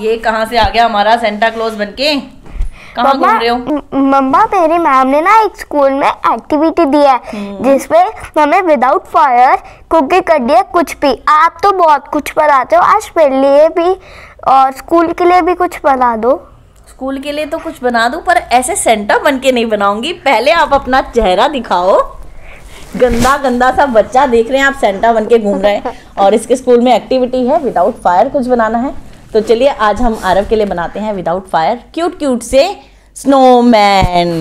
ये कहाँ से आ गया हमारा सेंटा क्लॉज बनके कहाँ घूम रहे हो मम्मा मेरी मैम ने ना एक स्कूल में एक्टिविटी दी है हम्म। जिसपे हमें विदाउट फायर कुकिंग कर दिया कुछ भी आप तो बहुत कुछ बनाते हो आज मेरे लिए भी और स्कूल के लिए भी कुछ बना दो स्कूल के लिए तो कुछ बना दूं पर ऐसे सेंटा बन के नहीं बनाऊंगी पहले आप अपना चेहरा दिखाओ गंदा गंदा सा बच्चा देख रहे हैं आप सेंटा बन के घूम रहे हैं और इसके स्कूल में एक्टिविटी है विदाउट फायर कुछ बनाना है तो चलिए आज हम आरव के लिए बनाते हैं विदाउट फायर क्यूट क्यूट से snowman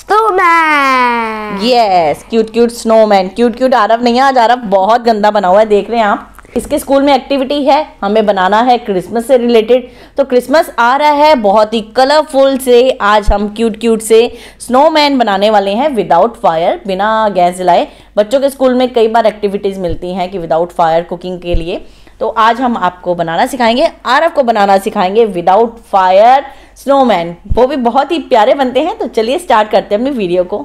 snowman yes cute cute snowman cute cute Aarav नहीं है आज आरव बहुत गंदा बना हुआ है देख रहे हैं आप इसके स्कूल में एक्टिविटी है हमें बनाना है क्रिसमस से रिलेटेड तो क्रिसमस आ रहा है बहुत ही कलरफुल से आज हम क्यूट क्यूट से स्नोमैन बनाने वाले हैं विदाउट फायर बिना गैस जलाए बच्चों के स्कूल में कई बार एक्टिविटीज़ मिलती हैं कि विदाउट फायर कुकिंग के लिए तो आज हम आपको बनाना सिखाएंगे आर आपको बनाना सिखाएंगे विदाउट फायर स्नोमैन वो भी बहुत ही प्यारे बनते हैं तो चलिए स्टार्ट करते हैं अपनी वीडियो को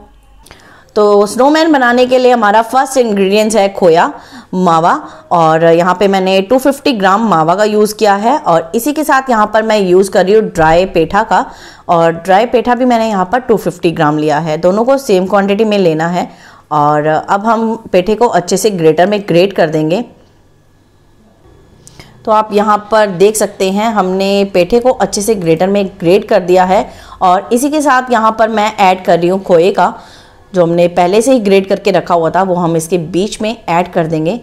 तो स्नोमैन बनाने के लिए हमारा फर्स्ट इंग्रेडिएंट्स है खोया मावा और यहाँ पे मैंने 250 ग्राम मावा का यूज़ किया है और इसी के साथ यहाँ पर मैं यूज़ कर रही हूँ ड्राई पेठा का और ड्राई पेठा भी मैंने यहाँ पर 250 ग्राम लिया है दोनों को सेम क्वांटिटी में लेना है और अब हम पेठे को अच्छे से ग्रेटर में ग्रेट कर देंगे तो आप यहाँ पर देख सकते हैं हमने पेठे को अच्छे से ग्रेटर में ग्रेट कर दिया है और इसी के साथ यहाँ पर मैं ऐड कर रही हूँ खोए का जो हमने पहले से ही ग्रेड करके रखा हुआ था वो हम इसके बीच में ऐड कर देंगे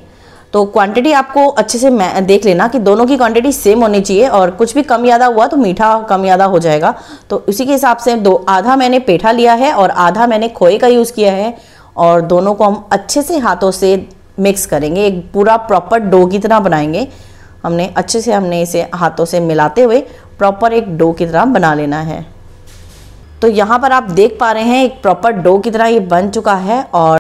तो क्वांटिटी आपको अच्छे से देख लेना कि दोनों की क्वांटिटी सेम होनी चाहिए और कुछ भी कम ज़्यादा हुआ तो मीठा कम ज़्यादा हो जाएगा तो उसी के हिसाब से दो आधा मैंने पेठा लिया है और आधा मैंने खोए का यूज़ किया है और दोनों को हम अच्छे से हाथों से मिक्स करेंगे एक पूरा प्रॉपर डो की तरह बनाएंगे हमने अच्छे से हमने इसे हाथों से मिलाते हुए प्रॉपर एक डो की तरह बना लेना है तो यहाँ पर आप देख पा रहे हैं एक प्रॉपर डो की तरह ये बन चुका है और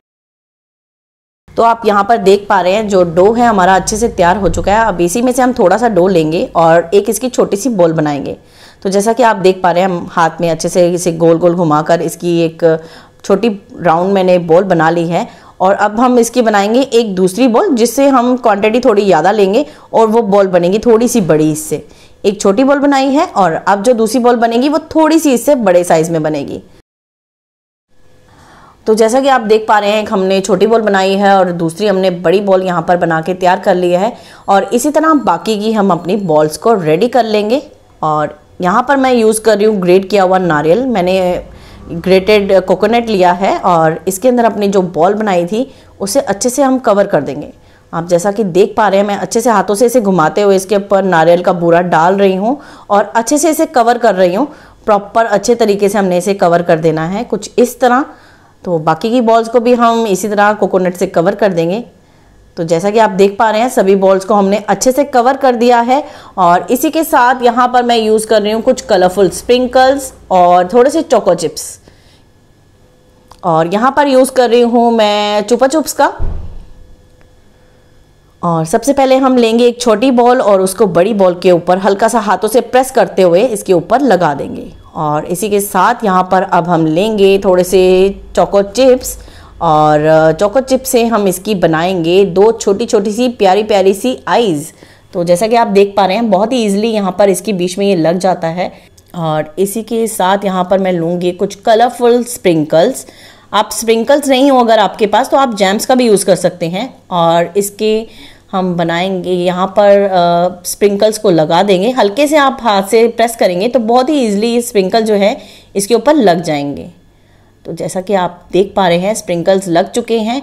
तो आप यहाँ पर देख पा रहे हैं जो डो है हमारा अच्छे से तैयार हो चुका है अब इसी में से हम थोड़ा सा डो लेंगे और एक इसकी छोटी सी बॉल बनाएंगे तो जैसा कि आप देख पा रहे हैं हम हाथ में अच्छे से इसे गोल गोल घुमाकर इसकी एक छोटी राउंड मैंने बॉल बना ली है और अब हम इसकी बनाएंगे एक दूसरी बॉल जिससे हम क्वांटिटी थोड़ी ज़्यादा लेंगे और वो बॉल बनेगी थोड़ी सी बड़ी इससे एक छोटी बॉल बनाई है और अब जो दूसरी बॉल बनेगी वो थोड़ी सी इससे बड़े साइज में बनेगी तो जैसा कि आप देख पा रहे हैं कि हमने छोटी बॉल बनाई है और दूसरी हमने बड़ी बॉल यहाँ पर बना के तैयार कर ली है और इसी तरह बाकी की हम अपनी बॉल्स को रेडी कर लेंगे और यहाँ पर मैं यूज़ कर रही हूँ ग्रेट किया हुआ नारियल मैंने ग्रेटेड कोकोनट लिया है और इसके अंदर अपनी जो बॉल बनाई थी उसे अच्छे से हम कवर कर देंगे आप जैसा कि देख पा रहे हैं मैं अच्छे से हाथों से इसे घुमाते हुए इसके ऊपर नारियल का बूरा डाल रही हूँ और अच्छे से इसे कवर कर रही हूँ प्रॉपर अच्छे तरीके से हमने इसे कवर कर देना है कुछ इस तरह तो बाकी की बॉल्स को भी हम इसी तरह कोकोनट से कवर कर देंगे तो जैसा कि आप देख पा रहे हैं सभी बॉल्स को हमने अच्छे से कवर कर दिया है और इसी के साथ यहाँ पर मैं यूज़ कर रही हूँ कुछ कलरफुल स्प्रिंकल्स और थोड़े से चोको चिप्स और यहाँ पर यूज़ कर रही हूँ मैं चुपा चुप्स का और सबसे पहले हम लेंगे एक छोटी बॉल और उसको बड़ी बॉल के ऊपर हल्का सा हाथों से प्रेस करते हुए इसके ऊपर लगा देंगे और इसी के साथ यहाँ पर अब हम लेंगे थोड़े से चोको चिप्स और चोको चिप से हम इसकी बनाएंगे दो छोटी छोटी सी प्यारी प्यारी सी आइज़ तो जैसा कि आप देख पा रहे हैं बहुत ही ईजिली यहाँ पर इसके बीच में ये लग जाता है और इसी के साथ यहाँ पर मैं लूँगी कुछ कलरफुल स्प्रिंकल्स आप स्प्रिंकल्स नहीं हो अगर आपके पास तो आप जैम्स का भी यूज़ कर सकते हैं और इसके हम बनाएंगे यहाँ पर आ, स्प्रिंकल्स को लगा देंगे हल्के से आप हाथ से प्रेस करेंगे तो बहुत ही ईजिली ये स्प्रिंकल जो है इसके ऊपर लग जाएंगे तो जैसा कि आप देख पा रहे हैं स्प्रिंकल्स लग चुके हैं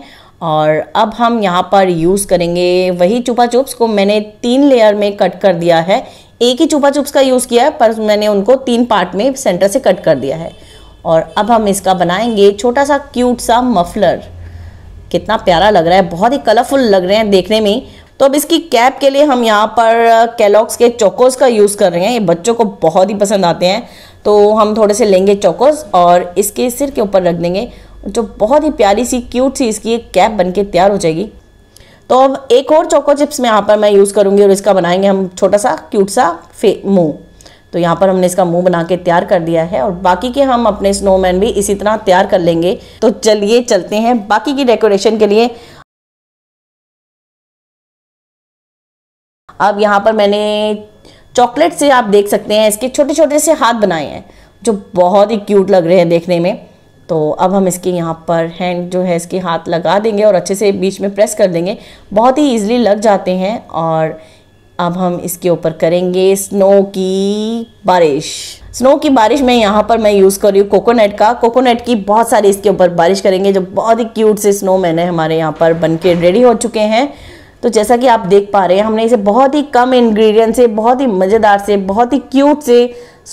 और अब हम यहाँ पर यूज़ करेंगे वही चुपा चुप्स को मैंने तीन लेयर में कट कर दिया है एक ही चुपा चुप्स का यूज़ किया है पर मैंने उनको तीन पार्ट में सेंटर से कट कर दिया है और अब हम इसका बनाएंगे छोटा सा क्यूट सा मफलर कितना प्यारा लग रहा है बहुत ही कलरफुल लग रहे हैं देखने में तो अब इसकी कैप के लिए हम यहाँ पर कैलॉक्स के चोकोस का यूज़ कर रहे हैं ये बच्चों को बहुत ही पसंद आते हैं तो हम थोड़े से लेंगे चोकोस और इसके सिर के ऊपर रख देंगे जो बहुत ही प्यारी सी क्यूट सी इसकी एक कैप के तैयार हो जाएगी तो अब एक और चोको चिप्स में यहाँ पर मैं यूज़ करूँगी और इसका बनाएंगे हम छोटा सा क्यूट सा फे मुँह तो यहाँ पर हमने इसका मुंह बना के तैयार कर दिया है और बाकी के हम अपने स्नोमैन भी इसी तरह तैयार कर लेंगे तो चलिए चलते हैं बाकी की डेकोरेशन के लिए अब यहाँ पर मैंने चॉकलेट से आप देख सकते हैं इसके छोटे छोटे से हाथ बनाए हैं जो बहुत ही क्यूट लग रहे हैं देखने में तो अब हम इसके यहाँ पर हैंड जो है इसके हाथ लगा देंगे और अच्छे से बीच में प्रेस कर देंगे बहुत ही ईजिली लग जाते हैं और अब हम इसके ऊपर करेंगे स्नो की बारिश स्नो की बारिश में यहाँ पर मैं यूज़ कर रही हूँ कोकोनट का कोकोनट की बहुत सारी इसके ऊपर बारिश करेंगे जो बहुत ही क्यूट से स्नो मैंने हमारे यहाँ पर बन के रेडी हो चुके हैं तो जैसा कि आप देख पा रहे हैं हमने इसे बहुत ही कम इन्ग्रीडियंट से बहुत ही मज़ेदार से बहुत ही क्यूट से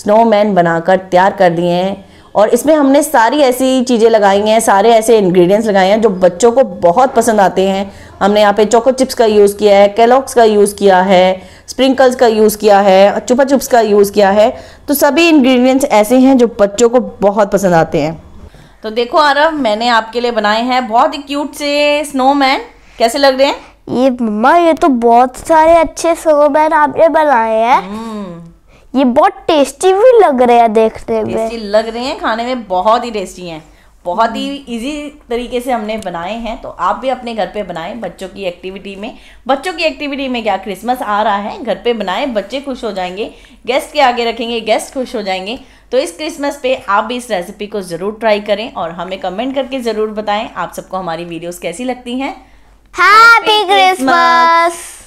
स्नोमैन बनाकर तैयार कर दिए हैं और इसमें हमने सारी ऐसी चीज़ें लगाई हैं सारे ऐसे इंग्रेडिएंट्स लगाए हैं जो बच्चों को बहुत पसंद आते हैं हमने यहाँ पे चोको चिप्स का यूज़ किया है कैलॉक्स का यूज़ किया है स्प्रिंकल्स का यूज़ किया है चुपा चुप्स का यूज़ किया है तो सभी इन्ग्रीडियंट्स ऐसे हैं जो बच्चों को बहुत पसंद आते हैं तो देखो आरव मैंने आपके लिए बनाए हैं बहुत ही क्यूट से स्नोमैन कैसे लग रहे हैं ये मम्मा ये तो बहुत सारे अच्छे स्नोमैन आपने बनाए हैं हम्म। ये बहुत टेस्टी भी लग रहे हैं देखने में टेस्टी लग रहे हैं खाने में बहुत ही टेस्टी हैं बहुत ही इजी हम्म। तरीके से हमने बनाए हैं तो आप भी अपने घर पे बनाएं बच्चों की एक्टिविटी में बच्चों की एक्टिविटी में क्या क्रिसमस आ रहा है घर पे बनाएं बच्चे खुश हो जाएंगे गेस्ट के आगे रखेंगे गेस्ट खुश हो जाएंगे तो इस क्रिसमस पे आप भी इस रेसिपी को ज़रूर ट्राई करें और हमें कमेंट करके ज़रूर बताएं आप सबको हमारी वीडियोज़ कैसी लगती हैं हैप्पी क्रिसमस